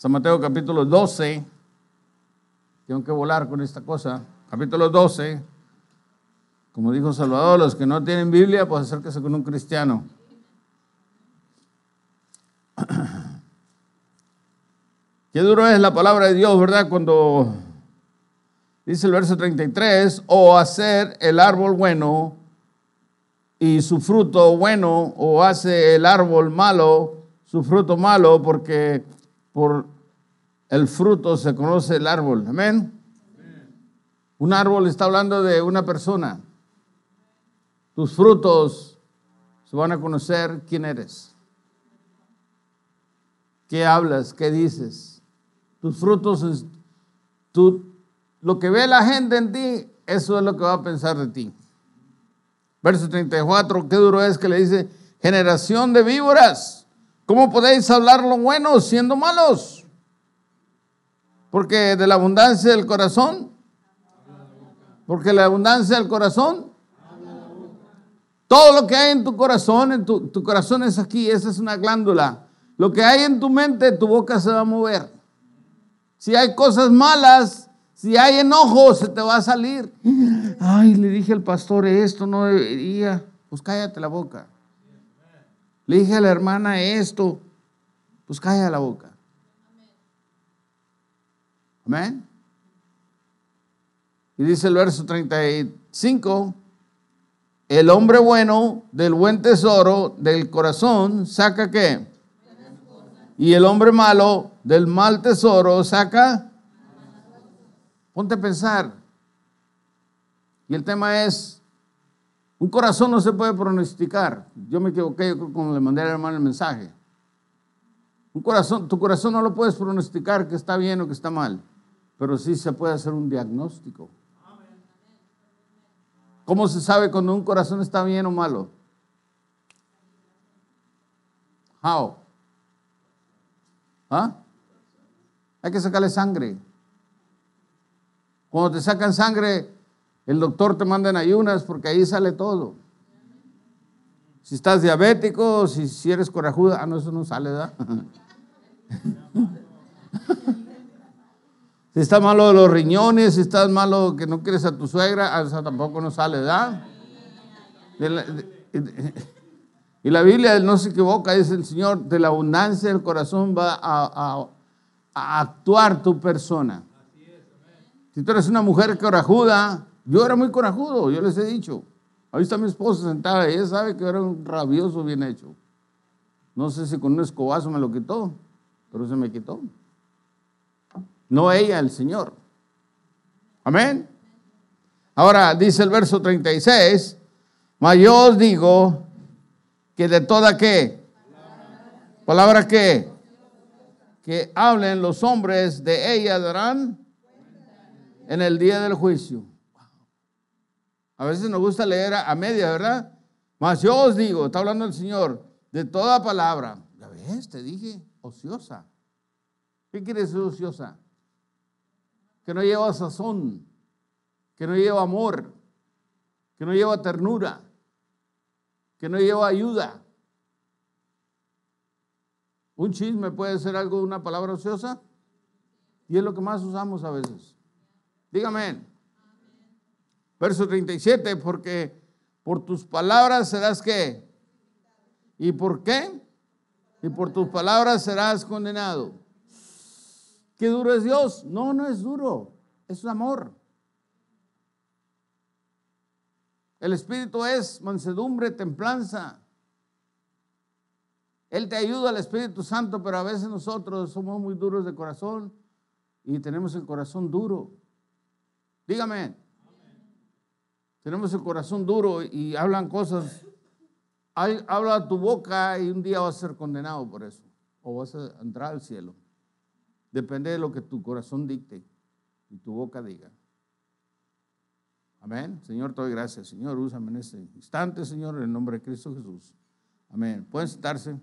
San Mateo capítulo 12, tengo que volar con esta cosa, capítulo 12, como dijo Salvador, los que no tienen Biblia, pues acérquese con un cristiano. Qué duro es la palabra de Dios, ¿verdad? Cuando dice el verso 33, o hacer el árbol bueno y su fruto bueno, o hace el árbol malo, su fruto malo, porque por el fruto se conoce el árbol. Amén. Un árbol está hablando de una persona. Tus frutos se van a conocer quién eres. ¿Qué hablas? ¿Qué dices? Tus frutos, lo que ve la gente en ti, eso es lo que va a pensar de ti. Verso 34, qué duro es que le dice, generación de víboras. ¿Cómo podéis hablar lo bueno siendo malos? Porque de la abundancia del corazón, porque la abundancia del corazón, todo lo que hay en tu corazón, en tu, tu corazón es aquí, esa es una glándula. Lo que hay en tu mente, tu boca se va a mover. Si hay cosas malas, si hay enojo, se te va a salir. Ay, le dije al pastor esto, no debería. Pues cállate la boca le dije a la hermana esto, pues calla la boca. Amén. Y dice el verso 35, el hombre bueno del buen tesoro del corazón saca qué? Y el hombre malo del mal tesoro saca. Ponte a pensar. Y el tema es, un corazón no se puede pronosticar. Yo me equivoqué cuando le mandé al hermano el mensaje. Un corazón, tu corazón no lo puedes pronosticar que está bien o que está mal, pero sí se puede hacer un diagnóstico. ¿Cómo se sabe cuando un corazón está bien o malo? How? ¿Ah? Hay que sacarle sangre. Cuando te sacan sangre, el doctor te manda en ayunas porque ahí sale todo. Si estás diabético, si, si eres corajuda, ah, no, eso no sale, ¿verdad? si estás malo de los riñones, si estás malo que no quieres a tu suegra, ah, eso tampoco no sale, ¿verdad? y la Biblia no se equivoca, dice el Señor, de la abundancia del corazón va a, a actuar tu persona. Si tú eres una mujer corajuda, yo era muy corajudo, yo les he dicho. Ahí está mi esposa sentada, ella sabe que era un rabioso bien hecho. No sé si con un escobazo me lo quitó, pero se me quitó. No ella, el Señor. Amén. Ahora dice el verso 36, mas os digo que de toda qué, palabra qué, que hablen los hombres de ella darán en el día del juicio. A veces nos gusta leer a, media, ¿verdad? Mas yo os digo, está hablando el Señor, de toda palabra. ¿La ves? Te dije, ociosa. ¿Qué quiere decir ociosa? Que no lleva sazón, que no lleva amor, que no lleva ternura, que no lleva ayuda. Un chisme puede ser algo, de una palabra ociosa, y es lo que más usamos a veces. Dígame. Verso 37, porque por tus palabras serás qué? ¿Y por qué? Y por tus palabras serás condenado. ¿Qué duro es Dios? No, no es duro, es un amor. El espíritu es mansedumbre, templanza. Él te ayuda al Espíritu Santo, pero a veces nosotros somos muy duros de corazón y tenemos el corazón duro. Dígame, tenemos el corazón duro y hablan cosas. habla tu boca y un día vas a ser condenado por eso. O vas a entrar al cielo. Depende de lo que tu corazón dicte y tu boca diga. Amén. Señor, te doy gracias. Señor, úsame en este instante, Señor, en el nombre de Cristo Jesús. Amén. Pueden sentarse.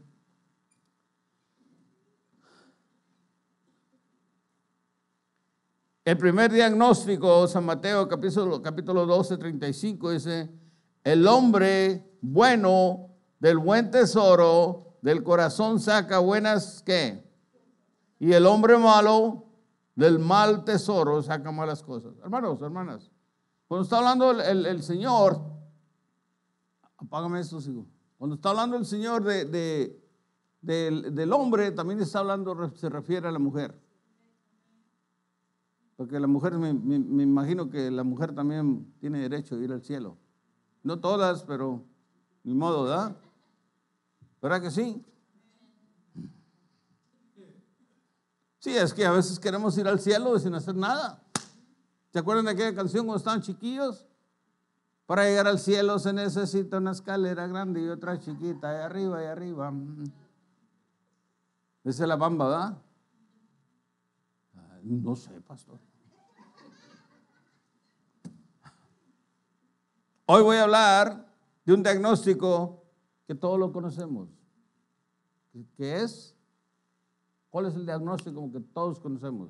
El primer diagnóstico, San Mateo capítulo, capítulo 12, 35 dice, el hombre bueno del buen tesoro, del corazón saca buenas qué. Y el hombre malo del mal tesoro saca malas cosas. Hermanos, hermanas, cuando está hablando el, Señor, apágame esto, sigo. Cuando está hablando el Señor de, del hombre, también está hablando, se refiere a la mujer. Porque la mujer, me, imagino que la mujer también tiene derecho a ir al cielo. No todas, pero ni modo, ¿da? ¿Verdad que sí? Sí, es que a veces queremos ir al cielo sin hacer nada. ¿Se acuerdan de aquella canción cuando estaban chiquillos? Para llegar al cielo se necesita una escalera grande y otra chiquita, ahí arriba y arriba. Esa es la bamba, ¿verdad? No sé, pastor. Hoy voy a hablar de un diagnóstico que todos lo conocemos. ¿Qué es? ¿Cuál es el diagnóstico que todos conocemos?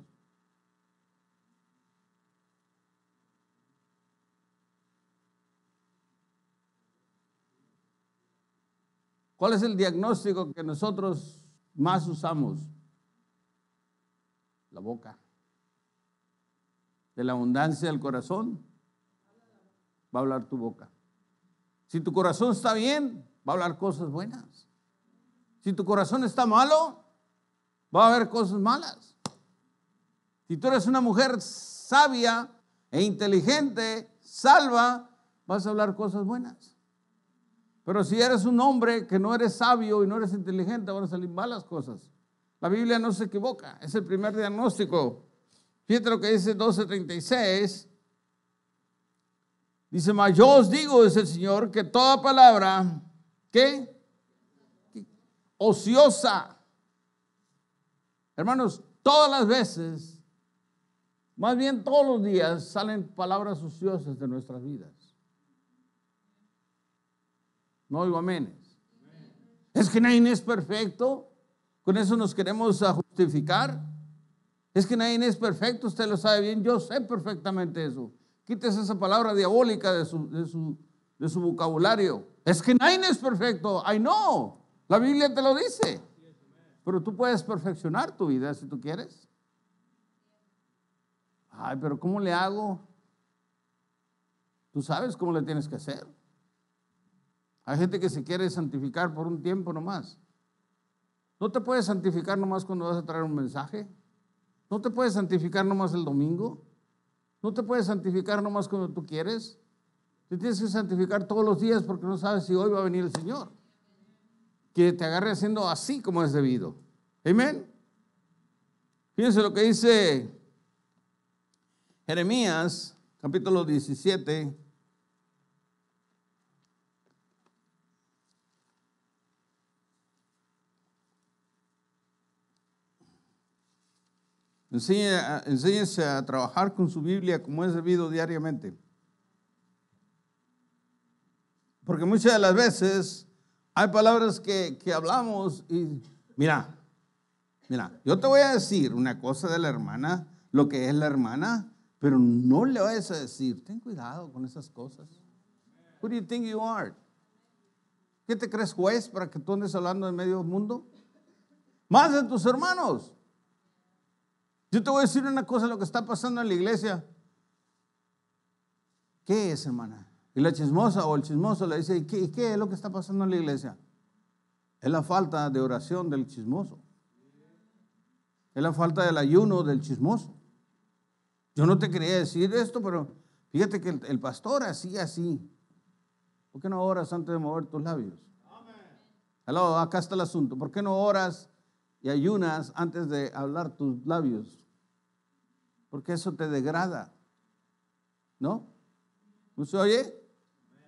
¿Cuál es el diagnóstico que nosotros más usamos? La boca. De la abundancia del corazón va a hablar tu boca. Si tu corazón está bien, va a hablar cosas buenas. Si tu corazón está malo, va a haber cosas malas. Si tú eres una mujer sabia e inteligente, salva, vas a hablar cosas buenas. Pero si eres un hombre que no eres sabio y no eres inteligente, van a salir malas cosas. La Biblia no se equivoca, es el primer diagnóstico Fíjate lo que dice 12:36. Dice, mas yo os digo, dice el Señor, que toda palabra, ¿qué? Ociosa. Hermanos, todas las veces, más bien todos los días, salen palabras ociosas de nuestras vidas. No oigo amén Es que nadie es perfecto. Con eso nos queremos justificar. Es que nadie es perfecto, usted lo sabe bien, yo sé perfectamente eso. Quites esa palabra diabólica de su, de su vocabulario. Es que nadie es perfecto, I know, la Biblia te lo dice. Pero tú puedes perfeccionar tu vida si tú quieres. Ay, pero ¿cómo le hago? Tú sabes cómo le tienes que hacer. Hay gente que se quiere santificar por un tiempo nomás. No te puedes santificar nomás cuando vas a traer un mensaje. No te puedes santificar nomás el domingo. No te puedes santificar nomás cuando tú quieres. Te tienes que santificar todos los días porque no sabes si hoy va a venir el Señor. Que te agarre haciendo así como es debido. Amén. Fíjense lo que dice Jeremías, capítulo 17, Enséñese a, trabajar con su Biblia como es debido diariamente. Porque muchas de las veces hay palabras que, hablamos y mira, mira, yo te voy a decir una cosa de la hermana, lo que es la hermana, pero no le vayas a decir, ten cuidado con esas cosas. Who do you think you are? ¿Qué te crees juez para que tú andes hablando en medio mundo? Más de tus hermanos. Yo te voy a decir una cosa, lo que está pasando en la iglesia. ¿Qué es, hermana? Y la chismosa o el chismoso le dice, ¿y qué, es lo que está pasando en la iglesia? Es la falta de oración del chismoso. Es la falta del ayuno del chismoso. Yo no te quería decir esto, pero fíjate que el, pastor así, así. ¿Por qué no oras antes de mover tus labios? Hello, acá está el asunto. ¿Por qué no oras y ayunas antes de hablar tus labios, porque eso te degrada. ¿No? se oye?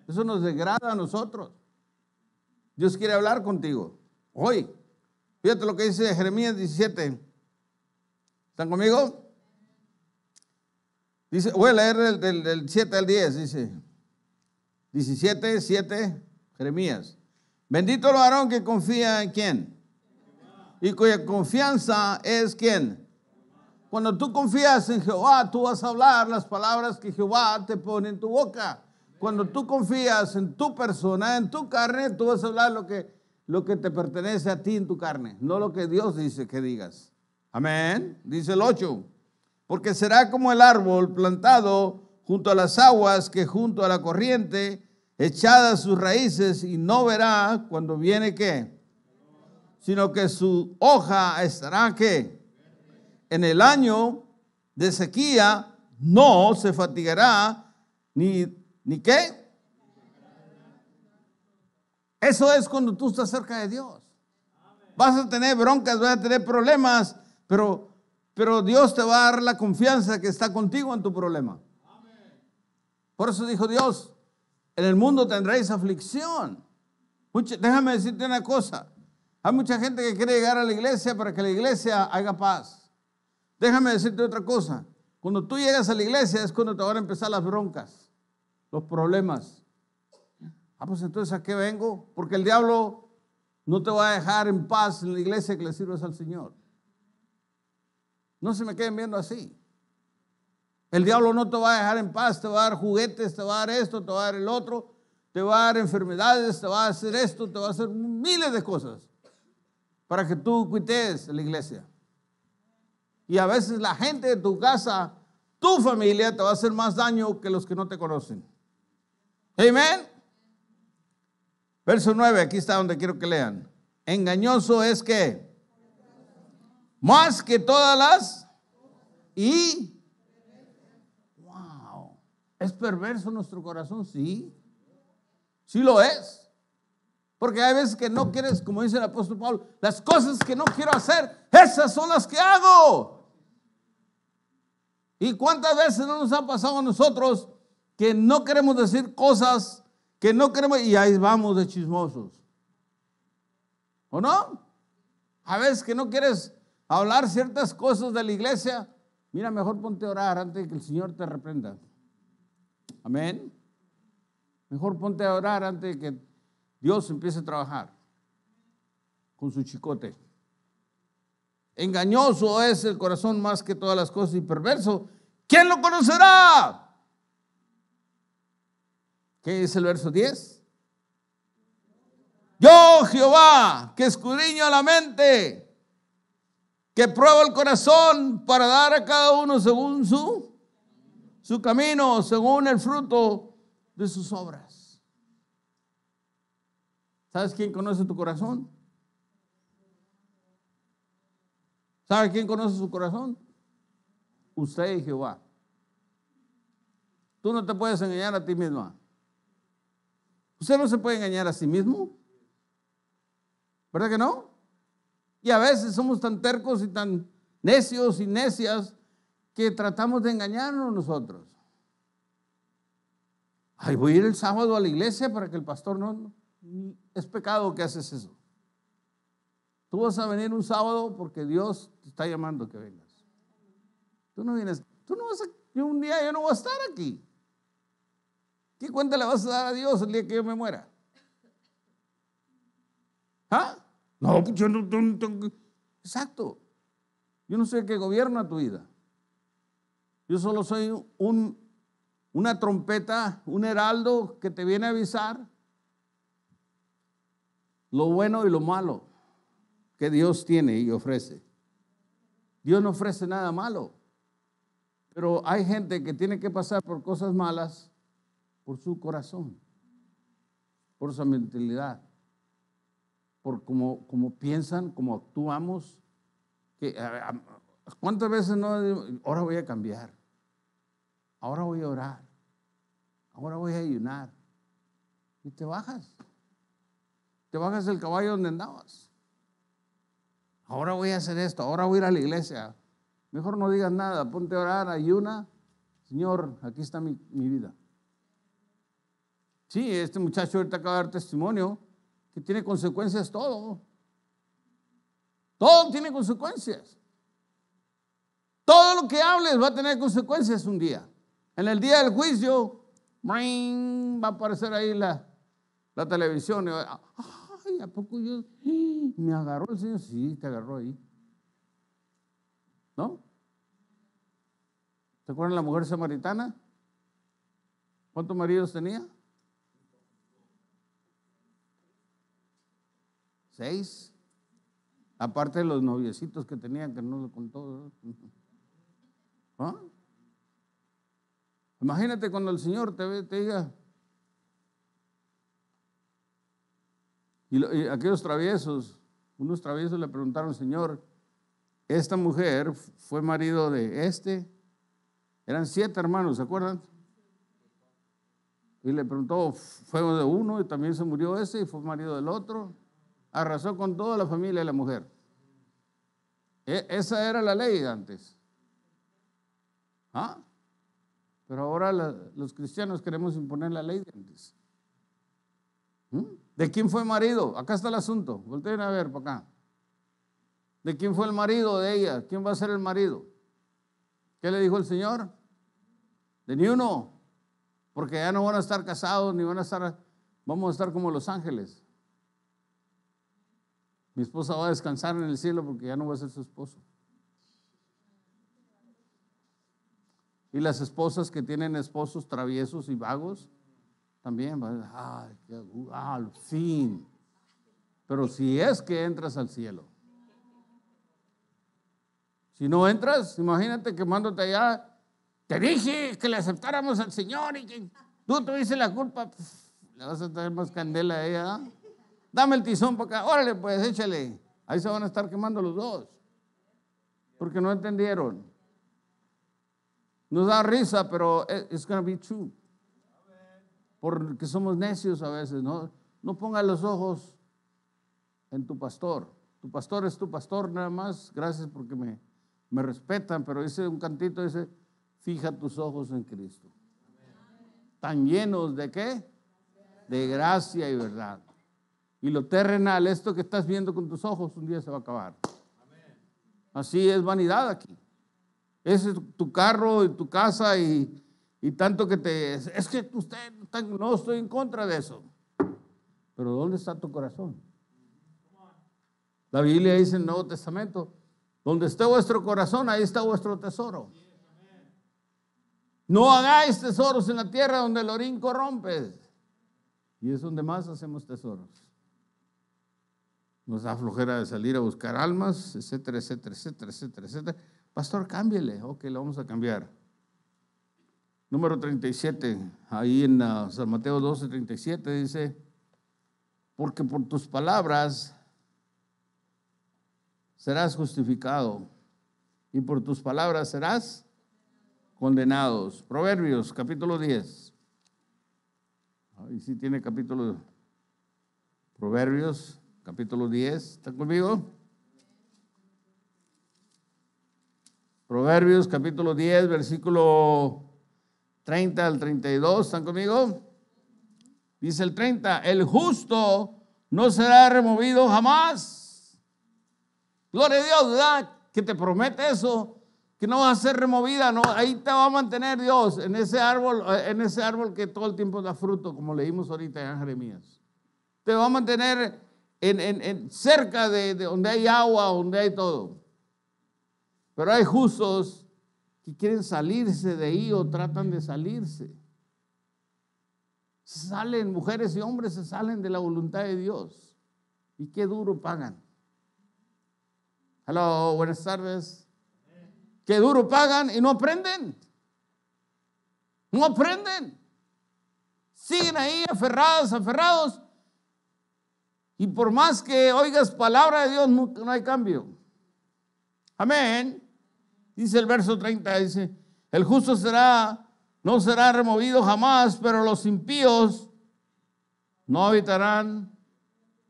Eso nos degrada a nosotros. Dios quiere hablar contigo hoy. Fíjate lo que dice Jeremías 17. ¿Están conmigo? Dice, voy a leer del, del, 7 al 10, dice. 17, 7, Jeremías. Bendito el varón que confía en quién? y cuya confianza es quién. Cuando tú confías en Jehová, tú vas a hablar las palabras que Jehová te pone en tu boca. Cuando tú confías en tu persona, en tu carne, tú vas a hablar lo que, lo que te pertenece a ti en tu carne, no lo que Dios dice que digas. Amén. Dice el 8. Porque será como el árbol plantado junto a las aguas que junto a la corriente, echada sus raíces y no verá cuando viene qué sino que su hoja estará que en el año de sequía no se fatigará ni, ni qué. Eso es cuando tú estás cerca de Dios. Vas a tener broncas, vas a tener problemas, pero, pero Dios te va a dar la confianza que está contigo en tu problema. Por eso dijo Dios, en el mundo tendréis aflicción. déjame decirte una cosa, hay mucha gente que quiere llegar a la iglesia para que la iglesia haga paz. Déjame decirte otra cosa. Cuando tú llegas a la iglesia es cuando te van a empezar las broncas, los problemas. Ah, pues entonces a qué vengo? Porque el diablo no te va a dejar en paz en la iglesia que le sirves al Señor. No se me queden viendo así. El diablo no te va a dejar en paz, te va a dar juguetes, te va a dar esto, te va a dar el otro, te va a dar enfermedades, te va a hacer esto, te va a hacer miles de cosas para que tú cuites la iglesia. Y a veces la gente de tu casa, tu familia, te va a hacer más daño que los que no te conocen. Amén. Verso 9, aquí está donde quiero que lean. Engañoso es que más que todas las y wow, es perverso nuestro corazón, sí. Sí lo es. Porque hay veces que no quieres, como dice el apóstol Pablo, las cosas que no quiero hacer, esas son las que hago. ¿Y cuántas veces no nos ha pasado a nosotros que no queremos decir cosas que no queremos y ahí vamos de chismosos? ¿O no? A veces que no quieres hablar ciertas cosas de la iglesia, mira, mejor ponte a orar antes de que el Señor te reprenda. Amén. Mejor ponte a orar antes de que Dios empieza a trabajar con su chicote. Engañoso es el corazón más que todas las cosas y perverso. ¿Quién lo conocerá? ¿Qué es el verso 10? Yo, Jehová, que escudriño la mente, que pruebo el corazón para dar a cada uno según su, su camino, según el fruto de sus obras. ¿Sabes quién conoce tu corazón? ¿Sabe quién conoce su corazón? Usted Jehová. Tú no te puedes engañar a ti misma. Usted no se puede engañar a sí mismo. ¿Verdad que no? Y a veces somos tan tercos y tan necios y necias que tratamos de engañarnos nosotros. Ay, voy a ir el sábado a la iglesia para que el pastor no es pecado que haces eso. Tú vas a venir un sábado porque Dios te está llamando que vengas. Tú no vienes, tú no vas a, yo un día yo no voy a estar aquí. ¿Qué cuenta le vas a dar a Dios el día que yo me muera? ¿Ah? No, pues yo no, tengo Exacto. Yo no sé qué que gobierna tu vida. Yo solo soy un, una trompeta, un heraldo que te viene a avisar lo bueno y lo malo que Dios tiene y ofrece. Dios no ofrece nada malo, pero hay gente que tiene que pasar por cosas malas por su corazón, por su mentalidad, por cómo, piensan, cómo actuamos. Que, ¿Cuántas veces no? Ahora voy a cambiar, ahora voy a orar, ahora voy a ayunar. Y te bajas bajas del caballo donde andabas. Ahora voy a hacer esto, ahora voy a ir a la iglesia. Mejor no digas nada, ponte a orar, ayuna. Señor, aquí está mi, vida. Sí, este muchacho ahorita acaba de dar testimonio que tiene consecuencias todo. Todo tiene consecuencias. Todo lo que hables va a tener consecuencias un día. En el día del juicio, va a aparecer ahí la, la televisión. ¿a poco yo? Me agarró el Señor, sí, te agarró ahí. ¿No? ¿Se acuerdan la mujer samaritana? ¿Cuántos maridos tenía? Seis. Aparte de los noviecitos que tenía, que no lo contó. ¿Ah? Imagínate cuando el Señor te ve, te diga, Y, aquellos traviesos, unos traviesos le preguntaron, Señor, esta mujer fue marido de este. Eran siete hermanos, ¿se acuerdan? Y le preguntó, fue de uno y también se murió ese y fue marido del otro. Arrasó con toda la familia de la mujer. E, esa era la ley antes. ¿Ah? Pero ahora los cristianos queremos imponer la ley de antes. ¿Mm? ¿De quién fue marido? Acá está el asunto. Volteen a ver para acá. ¿De quién fue el marido de ella? ¿Quién va a ser el marido? ¿Qué le dijo el Señor? De ni uno. Porque ya no van a estar casados, ni van a estar. Vamos a estar como los ángeles. Mi esposa va a descansar en el cielo porque ya no va a ser su esposo. Y las esposas que tienen esposos traviesos y vagos, también ah, al fin. Pero si es que entras al cielo. Si no entras, imagínate quemándote allá. Te dije que le aceptáramos al Señor y que tú tuviste la culpa. le vas a traer más candela a ella. ¿ah? Dame el tizón para acá. Órale, pues échale. Ahí se van a estar quemando los dos. Porque no entendieron. Nos da risa, pero eh, it's going to be true porque somos necios a veces, ¿no? No pongas los ojos en tu pastor. Tu pastor es tu pastor nada más, gracias porque me, respetan, pero dice un cantito, dice, fija tus ojos en Cristo. Tan llenos de qué? De gracia y verdad. Y lo terrenal, esto que estás viendo con tus ojos, un día se va a acabar. Así es vanidad aquí. Ese es tu carro y tu casa y, y tanto que te... Es que usted no estoy en contra de eso. Pero ¿dónde está tu corazón? La Biblia dice en el Nuevo Testamento, donde esté vuestro corazón, ahí está vuestro tesoro. No hagáis tesoros en la tierra donde el orín corrompe. Y es donde más hacemos tesoros. Nos da flojera de salir a buscar almas, etcétera, etcétera, etcétera, etcétera, etcétera. Pastor, cámbiele. Ok, lo vamos a cambiar número 37, ahí en ah, San Mateo 12, 37 dice, porque por tus palabras serás justificado y por tus palabras serás condenados. Proverbios capítulo 10. Ahí sí tiene capítulo. Proverbios capítulo 10. ¿Está conmigo? Proverbios capítulo 10, versículo 30 al 32, ¿están conmigo? Dice el 30, el justo no será removido jamás. Gloria a Dios, ¿verdad? Que te promete eso, que no va a ser removida, no, ahí te va a mantener Dios, en ese árbol, eh, en ese árbol que todo el tiempo da fruto, como leímos ahorita en Jeremías. Te va a mantener en, cerca de donde hay agua, donde hay todo. Pero hay justos y quieren salirse de ahí o tratan de salirse. Salen, mujeres y hombres se salen de la voluntad de Dios. Y qué duro pagan. Hello, buenas tardes. Qué duro pagan y no aprenden. No aprenden. Siguen ahí aferrados, aferrados. Y por más que oigas palabra de Dios, no hay cambio. Amén. Dice el verso 30, dice, el justo será, no será removido jamás, pero los impíos no habitarán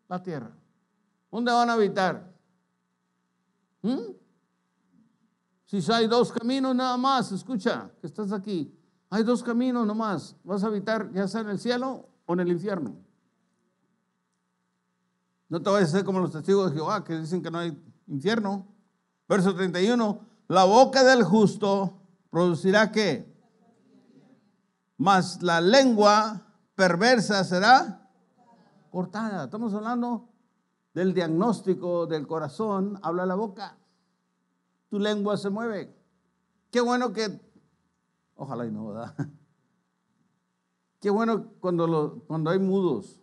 la tierra. ¿Dónde van a habitar? ¿Mm? Si hay dos caminos nada más, escucha, que estás aquí. Hay dos caminos nomás. Vas a habitar ya sea en el cielo o en el infierno. No te vayas a hacer como los testigos de Jehová que dicen que no hay infierno. Verso 31. La boca del justo producirá qué? más la lengua perversa será cortada. Estamos hablando del diagnóstico del corazón, habla la boca. Tu lengua se mueve. Qué bueno que, ojalá y no, ¿verdad? Qué bueno cuando, cuando hay mudos.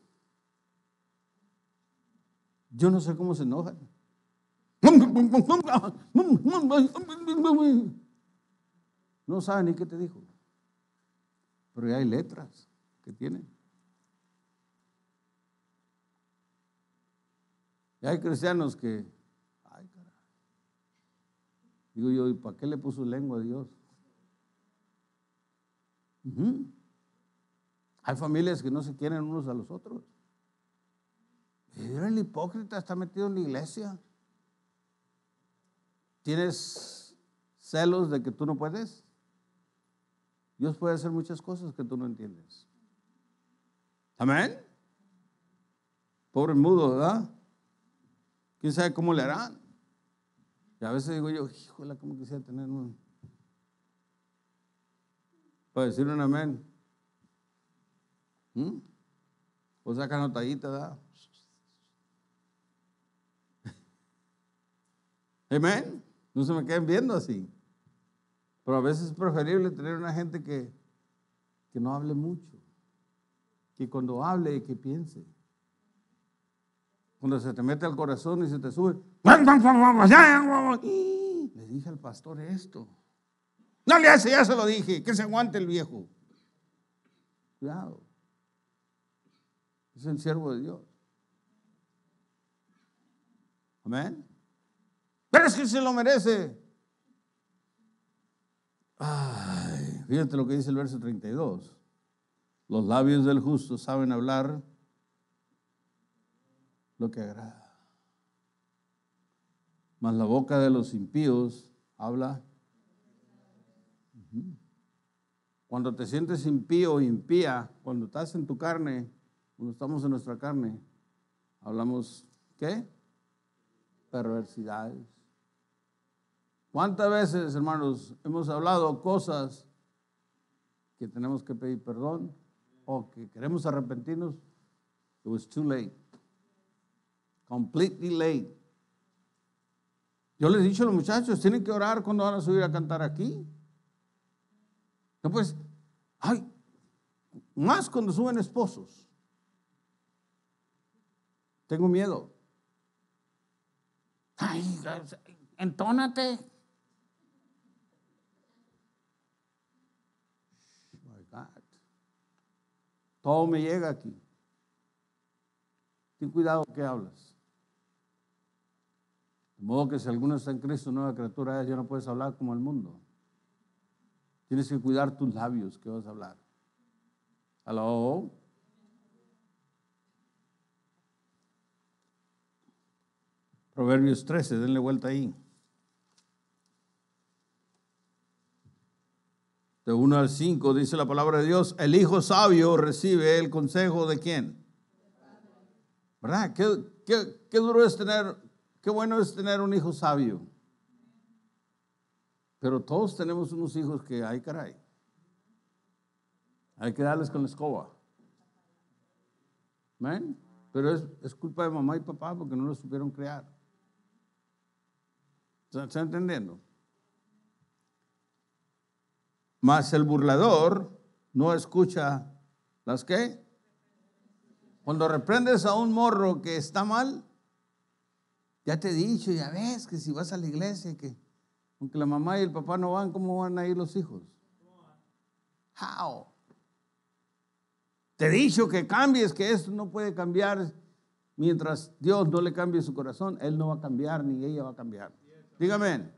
Yo no sé cómo se enojan. No sabe ni qué te dijo. Pero ya hay letras que tiene Y hay cristianos que, ay, Digo yo, ¿y para qué le puso lengua a Dios? Hay familias que no se quieren unos a los otros. el hipócrita, está metido en la iglesia. ¿Tienes celos de que tú no puedes? Dios puede hacer muchas cosas que tú no entiendes. Amén. Pobre mudo, ¿verdad? ¿Quién sabe cómo le harán? Y a veces digo yo, híjole, ¿cómo quisiera tener uno? Para decir un amén. ¿Mm? O saca una ¿verdad? Amén. No se me queden viendo así. Pero a veces es preferible tener una gente que, no hable mucho, que cuando hable, que piense. Cuando se te mete al corazón y se te sube, le dije al pastor esto. No le hace, ya se lo dije, que se aguante el viejo. Cuidado. Es el siervo de Dios. Amén. Pero es que se lo merece. fíjate lo que dice el verso 32. Los labios del justo saben hablar lo que agrada. Mas la boca de los impíos habla. Cuando te sientes impío o impía, cuando estás en tu carne, cuando estamos en nuestra carne, hablamos, ¿qué? Perversidades. ¿Cuántas veces, hermanos, hemos hablado cosas que tenemos que pedir perdón o que queremos arrepentirnos? It was too late. Completely late. Yo les he dicho a los muchachos, tienen que orar cuando van a subir a cantar aquí. No pues, ay, más cuando suben esposos. Tengo miedo. Ay, entónate. Todo me llega aquí. Ten cuidado que hablas. De modo que si alguno está en Cristo, nueva criatura ya no puedes hablar como el mundo. Tienes que cuidar tus labios que vas a hablar. Aló. Proverbios 13, denle vuelta ahí. de 1 al 5, dice la palabra de Dios, el hijo sabio recibe el consejo de quién. ¿Verdad? Qué, duro es tener, qué bueno es tener un hijo sabio. Pero todos tenemos unos hijos que, ay caray, hay que darles con la escoba. ¿Ven? Pero es, culpa de mamá y papá porque no lo supieron crear. ¿Están entendiendo? Mas el burlador no escucha las que. Cuando reprendes a un morro que está mal, ya te he dicho, ya ves que si vas a la iglesia, que aunque la mamá y el papá no van, ¿cómo van a ir los hijos? How? Te he dicho que cambies, que esto no puede cambiar mientras Dios no le cambie su corazón, él no va a cambiar ni ella va a cambiar. Dígame.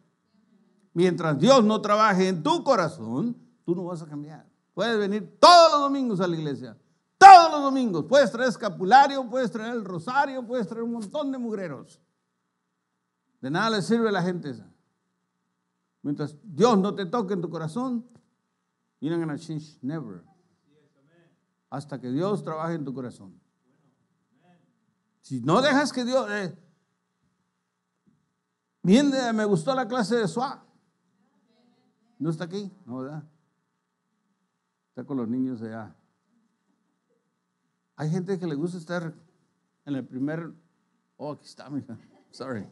Mientras Dios no trabaje en tu corazón, tú no vas a cambiar. Puedes venir todos los domingos a la iglesia. Todos los domingos. Puedes traer escapulario, puedes traer el rosario, puedes traer un montón de mugreros. De nada le sirve a la gente esa. Mientras Dios no te toque en tu corazón, you're not gonna change never. Hasta que Dios trabaje en tu corazón. Si no dejas que Dios. bien, eh, me gustó la clase de Suá. ¿No está aquí? No, ¿verdad? Está con los niños allá. Hay gente que le gusta estar en el primer. Oh, aquí está, mija. Sorry.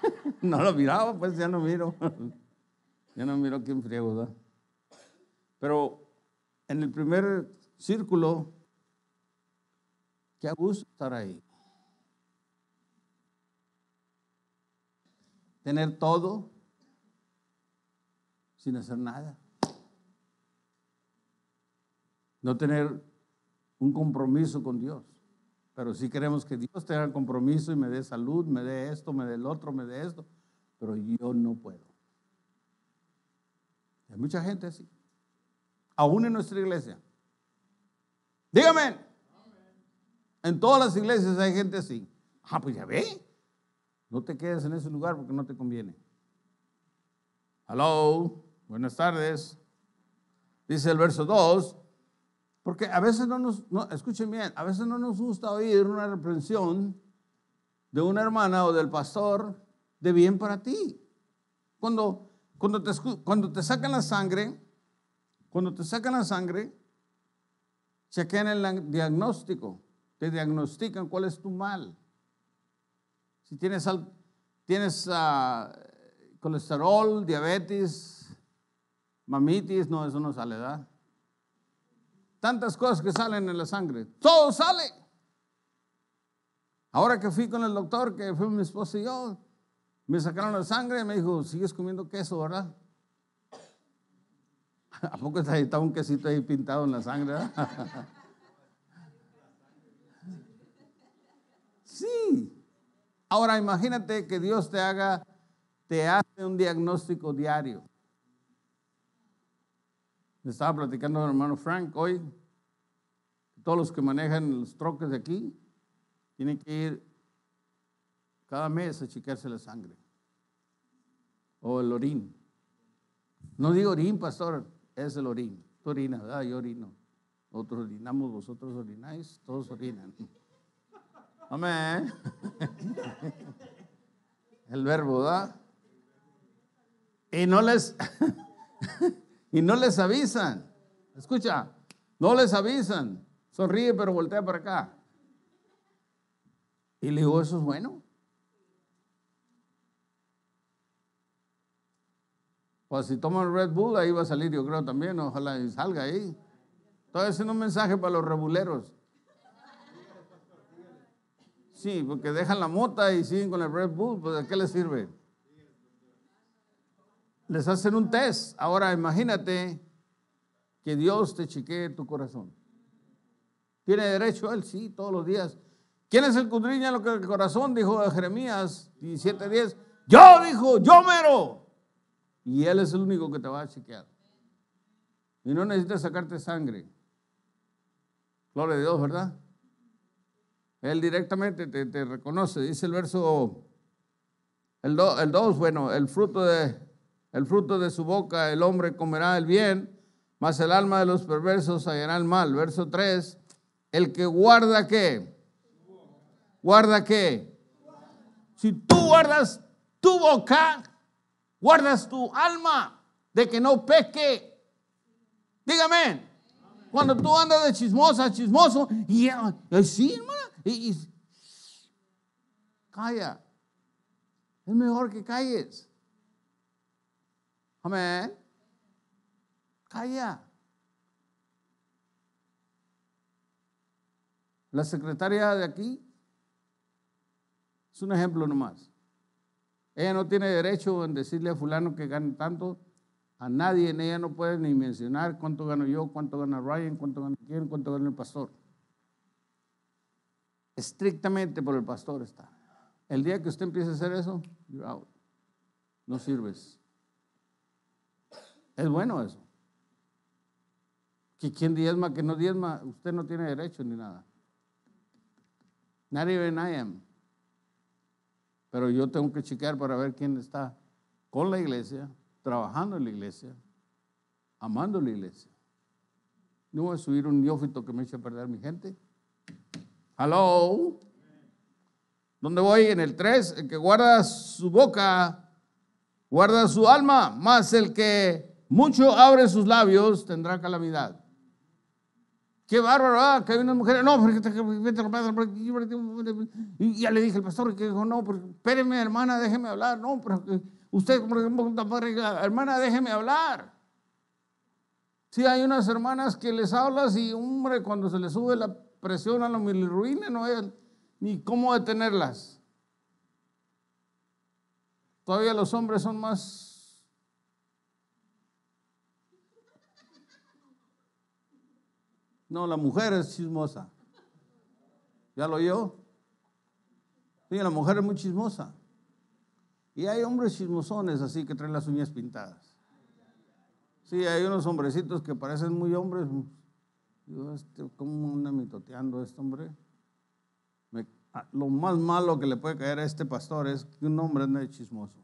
no lo miraba, pues ya no miro. ya no miro quién friego, ¿verdad? Pero en el primer círculo, qué gusto estar ahí. Tener todo, sin hacer nada. No tener un compromiso con Dios. Pero sí queremos que Dios tenga el compromiso y me dé salud, me dé esto, me dé el otro, me dé esto. Pero yo no puedo. Hay mucha gente así. Aún en nuestra iglesia. Dígame. En todas las iglesias hay gente así. Ah, pues ya ve. No te quedes en ese lugar porque no te conviene. Hello. Buenas tardes. Dice el verso 2, porque a veces no nos, escuchen bien, a veces no nos gusta oír una reprensión de una hermana o del pastor de bien para ti. Cuando, cuando, te, cuando te sacan la sangre, cuando te sacan la sangre, chequean el diagnóstico, te diagnostican cuál es tu mal. Si tienes, tienes ah, colesterol, diabetes, mamitis, no, eso no sale, ¿verdad? Tantas cosas que salen en la sangre, todo sale. Ahora que fui con el doctor, que fue mi esposo y yo, me sacaron la sangre y me dijo, sigues comiendo queso, ¿verdad? ¿A poco estaba un quesito ahí pintado en la sangre? Sí. Ahora imagínate que Dios te haga, te hace un diagnóstico diario. Le estaba platicando a hermano Frank hoy, todos los que manejan los troques de aquí tienen que ir cada mes a chequearse la sangre o el orín. No digo orín, pastor, es el orín. Tú orinas, ¿verdad? Ah, yo orino. nosotros orinamos, vosotros orináis, todos orinan. Amén. El verbo, ¿verdad? Y no les... Y no les avisan. Escucha, no les avisan. Sonríe, pero voltea para acá. Y le digo, ¿eso es bueno? Pues si toman Red Bull, ahí va a salir, yo creo también. Ojalá y salga ahí. Estoy haciendo un mensaje para los rebuleros. Sí, porque dejan la mota y siguen con el Red Bull, pues ¿de qué les sirve? les hacen un test. Ahora imagínate que Dios te chequee tu corazón. ¿Tiene derecho él? Sí, todos los días. ¿Quién es el cudriña lo que el corazón? Dijo Jeremías 17:10. Yo, dijo, yo mero. Y él es el único que te va a chequear. Y no necesitas sacarte sangre. Gloria a Dios, ¿verdad? Él directamente te, reconoce. Dice el verso, el 2, bueno, el fruto de, el fruto de su boca el hombre comerá el bien, mas el alma de los perversos hallará el mal. Verso 3, el que guarda qué? Guarda qué? Si tú guardas tu boca, guardas tu alma de que no peque. Dígame, cuando tú andas de chismosa, chismoso, y así, eh, eh, hermana, y, y calla. Es mejor que calles. Amén. Calla. La secretaria de aquí es un ejemplo nomás. Ella no tiene derecho en decirle a fulano que gane tanto. A nadie en ella no puede ni mencionar cuánto gano yo, cuánto gana Ryan, cuánto gana quién, cuánto gana el pastor. Estrictamente por el pastor está. El día que usted empiece a hacer eso, you're out. No sirves. Es bueno eso. Que quien diezma, que no diezma, usted no tiene derecho ni nada. Nadie even I Pero yo tengo que chequear para ver quién está con la iglesia, trabajando en la iglesia, amando la iglesia. No voy a subir un diófito que me eche a perder mi gente. Hello. ¿Dónde voy? En el 3, el que guarda su boca, guarda su alma, más el que mucho abre sus labios, tendrá calamidad. Qué bárbaro, ah, que hay unas mujeres. No, porque y ya le dije al pastor que dijo, no, espéreme, hermana, déjeme hablar. No, pero usted, hermana, déjeme hablar. Sí, hay unas hermanas que les hablas y, hombre, cuando se le sube la presión a mil ruines, no hay ni cómo detenerlas. Todavía los hombres son más No, la mujer es chismosa. ¿Ya lo oyó? Sí, la mujer es muy chismosa. Y hay hombres chismosones así que traen las uñas pintadas. Sí, hay unos hombrecitos que parecen muy hombres. Yo, este, ¿cómo anda mitoteando este hombre? Ah, lo más malo que le puede caer a este pastor es que un hombre no es chismoso.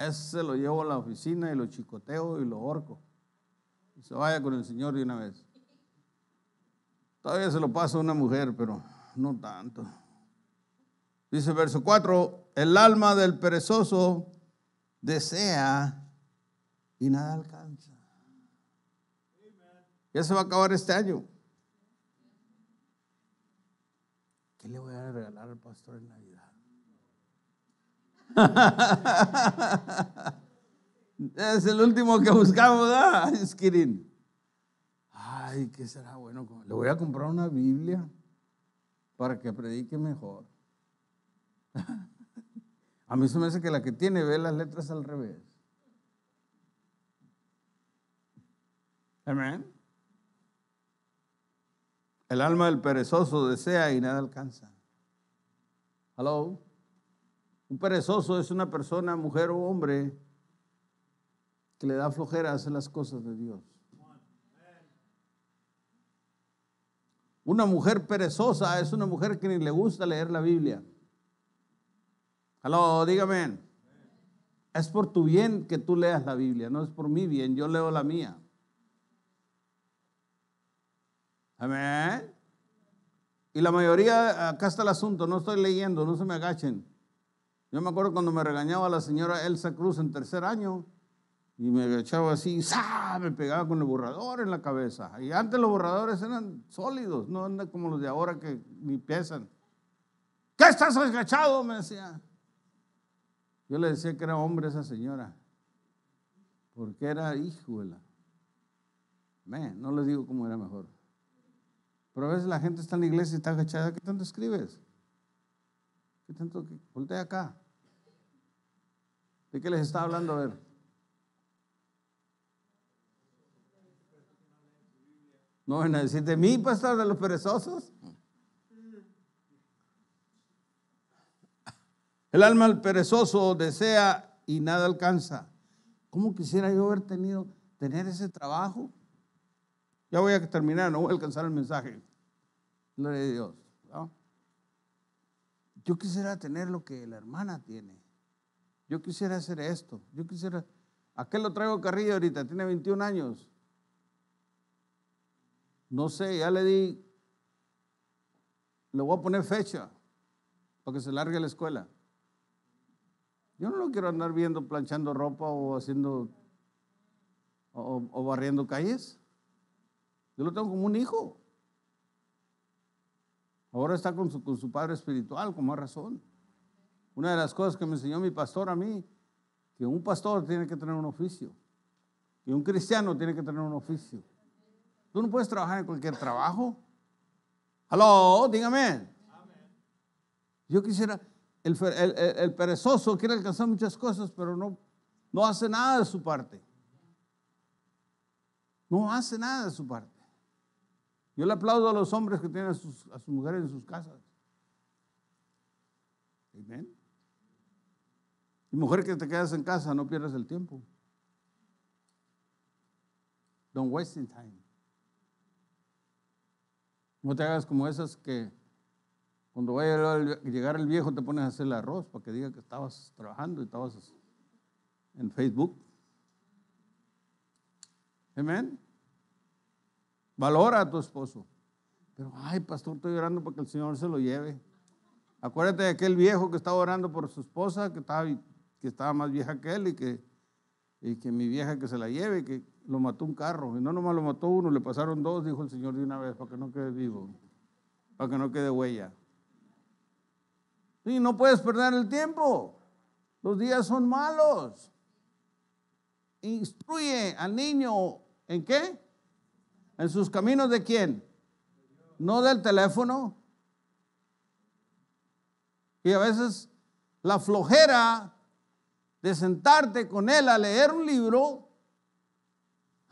Ese lo llevo a la oficina y lo chicoteo y lo horco. Y se vaya con el Señor de una vez. Todavía se lo pasa a una mujer, pero no tanto. Dice verso 4, el alma del perezoso desea y nada alcanza. Ya se va a acabar este año. ¿Qué le voy a regalar al pastor en Navidad? es el último que buscamos, ¿verdad? Es Kirin ay, ¿qué será bueno? Le voy a comprar una Biblia para que predique mejor. a mí se me hace que la que tiene ve las letras al revés. Amén. El alma del perezoso desea y nada alcanza. Hello. Un perezoso es una persona, mujer o hombre, que le da flojera hacer las cosas de Dios. Una mujer perezosa es una mujer que ni le gusta leer la Biblia. Aló, dígame. Es por tu bien que tú leas la Biblia, no es por mi bien, yo leo la mía. Amén. Y la mayoría, acá está el asunto, no estoy leyendo, no se me agachen. Yo me acuerdo cuando me regañaba la señora Elsa Cruz en tercer año, y me agachaba así, ¡zah! me pegaba con el borrador en la cabeza. Y antes los borradores eran sólidos, no eran como los de ahora que ni pesan. ¿Qué estás agachado? Me decía. Yo le decía que era hombre esa señora, porque era hijuela. no les digo cómo era mejor. Pero a veces la gente está en la iglesia y está agachada. ¿Qué tanto escribes? ¿Qué tanto? Voltea acá. ¿De qué les estaba hablando? A ver. No van a decir de mí, pastor, de los perezosos. El alma del perezoso desea y nada alcanza. ¿Cómo quisiera yo haber tenido, tener ese trabajo? Ya voy a terminar, no voy a alcanzar el mensaje. Gloria a Dios. Yo quisiera tener lo que la hermana tiene. Yo quisiera hacer esto. Yo quisiera. ¿A qué lo traigo Carrillo ahorita? Tiene 21 años. No sé, ya le di, le voy a poner fecha para que se largue la escuela. Yo no lo quiero andar viendo planchando ropa o haciendo o, barriendo calles. Yo lo tengo como un hijo. Ahora está con su, con su padre espiritual, con más razón. Una de las cosas que me enseñó mi pastor a mí, que un pastor tiene que tener un oficio, y un cristiano tiene que tener un oficio. Tú no puedes trabajar en cualquier trabajo. Aló, dígame. Yo quisiera, el, perezoso quiere alcanzar muchas cosas, pero no, no hace nada de su parte. No hace nada de su parte. Yo le aplaudo a los hombres que tienen a sus, mujeres en sus casas. Amén. Y mujer que te quedas en casa, no pierdas el tiempo. Don't waste time. No te hagas como esas que cuando vaya a llegar el viejo te pones a hacer el arroz para que diga que estabas trabajando y estabas en Facebook. Amén. Valora a tu esposo. Pero, ay, pastor, estoy orando para que el Señor se lo lleve. Acuérdate de aquel viejo que estaba orando por su esposa, que estaba, que estaba más vieja que él y que, y que mi vieja que se la lleve, que lo mató un carro. Y no nomás lo mató uno, le pasaron dos, dijo el Señor de una vez, para que no quede vivo, para que no quede huella. Sí, no puedes perder el tiempo. Los días son malos. Instruye al niño en qué? En sus caminos de quién? No del teléfono. Y a veces la flojera de sentarte con él a leer un libro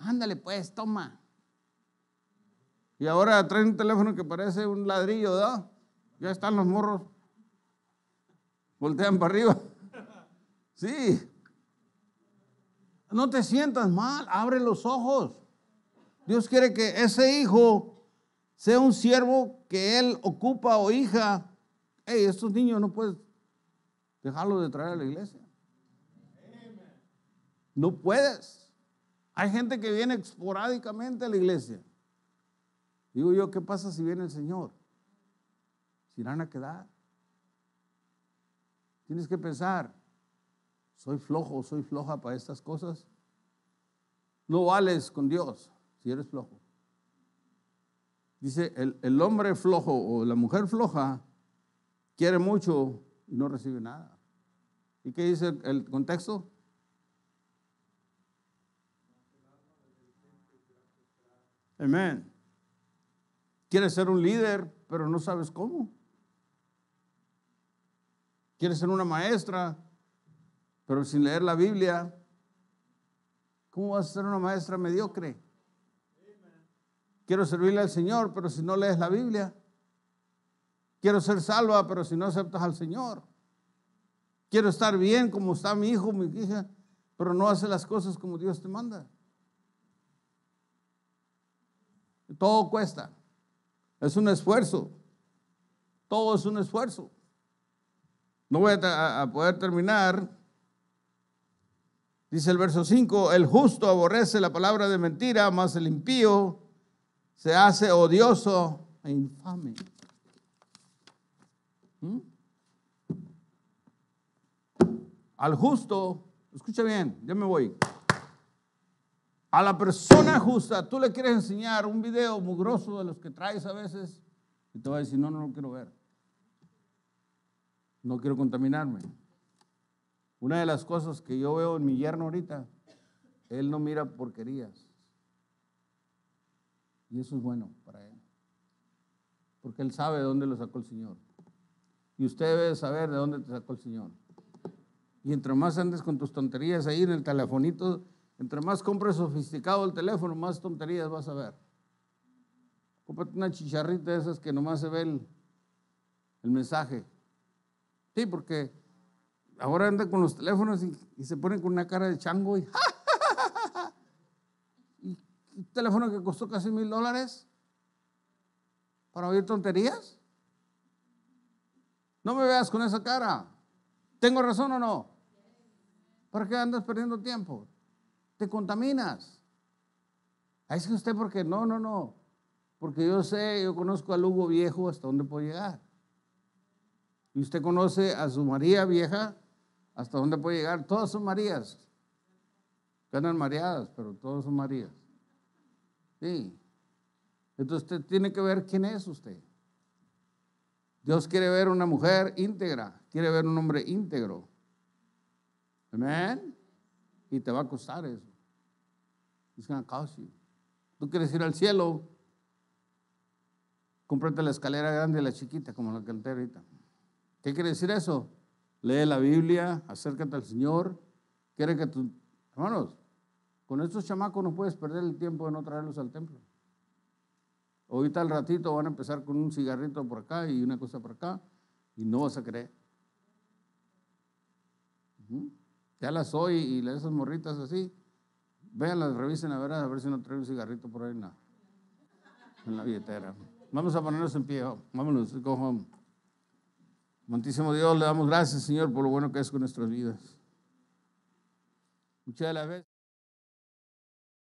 Ándale pues, toma. Y ahora traen un teléfono que parece un ladrillo, ¿no? Ya están los morros. Voltean para arriba. Sí. No te sientas mal, abre los ojos. Dios quiere que ese hijo sea un siervo que él ocupa o hija. Hey, estos niños no puedes dejarlos de traer a la iglesia. No puedes. Hay gente que viene esporádicamente a la iglesia. Digo yo, ¿qué pasa si viene el Señor? ¿Se irán a quedar? Tienes que pensar, soy flojo, soy floja para estas cosas. No vales con Dios si eres flojo. Dice, el, hombre flojo o la mujer floja quiere mucho y no recibe nada. ¿Y qué dice el, el contexto? Amén. Quieres ser un líder, pero no sabes cómo. Quieres ser una maestra, pero sin leer la Biblia. ¿Cómo vas a ser una maestra mediocre? Quiero servirle al Señor, pero si no lees la Biblia. Quiero ser salva, pero si no aceptas al Señor. Quiero estar bien como está mi hijo, mi hija, pero no hace las cosas como Dios te manda. Todo cuesta. Es un esfuerzo. Todo es un esfuerzo. No voy a, poder terminar. Dice el verso 5, el justo aborrece la palabra de mentira, más el impío se hace odioso e infame. ¿Mm? Al justo, escucha bien, ya me voy. A la persona justa, tú le quieres enseñar un video mugroso de los que traes a veces y te va a decir, no, no lo quiero ver. No quiero contaminarme. Una de las cosas que yo veo en mi yerno ahorita, él no mira porquerías. Y eso es bueno para él. Porque él sabe de dónde lo sacó el Señor. Y usted debe saber de dónde te sacó el Señor. Y entre más andes con tus tonterías ahí en el telefonito, entre más compres sofisticado el teléfono, más tonterías vas a ver. Cómprate una chicharrita de esas que nomás se ve el, mensaje. Sí, porque ahora andan con los teléfonos y, se ponen con una cara de chango y, y un teléfono que costó casi mil dólares para oír tonterías. No me veas con esa cara. ¿Tengo razón o no? ¿Para qué andas perdiendo tiempo? te contaminas. Ahí es que usted porque no, no, no. Porque yo sé, yo conozco al Hugo viejo hasta dónde puede llegar. Y usted conoce a su María vieja hasta dónde puede llegar. Todas son Marías. Ganan mareadas, pero todas son Marías. Sí. Entonces usted tiene que ver quién es usted. Dios quiere ver una mujer íntegra, quiere ver un hombre íntegro. Amén y te va a costar eso. It's ah, gonna Tú quieres ir al cielo, cómprate la escalera grande y la chiquita, como la canté ahorita. ¿Qué quiere decir eso? Lee la Biblia, acércate al Señor. Quiere que tus hermanos, con estos chamacos no puedes perder el tiempo de no traerlos al templo. Ahorita al ratito van a empezar con un cigarrito por acá y una cosa por acá y no vas a creer. Ya las soy y esas morritas así. Véanlas, revisen a ver, a ver si no trae un cigarrito por ahí en la billetera. Vamos a ponernos en pie. Vámonos, go Montísimo Dios, le damos gracias, Señor, por lo bueno que es con nuestras vidas. Muchas de las veces.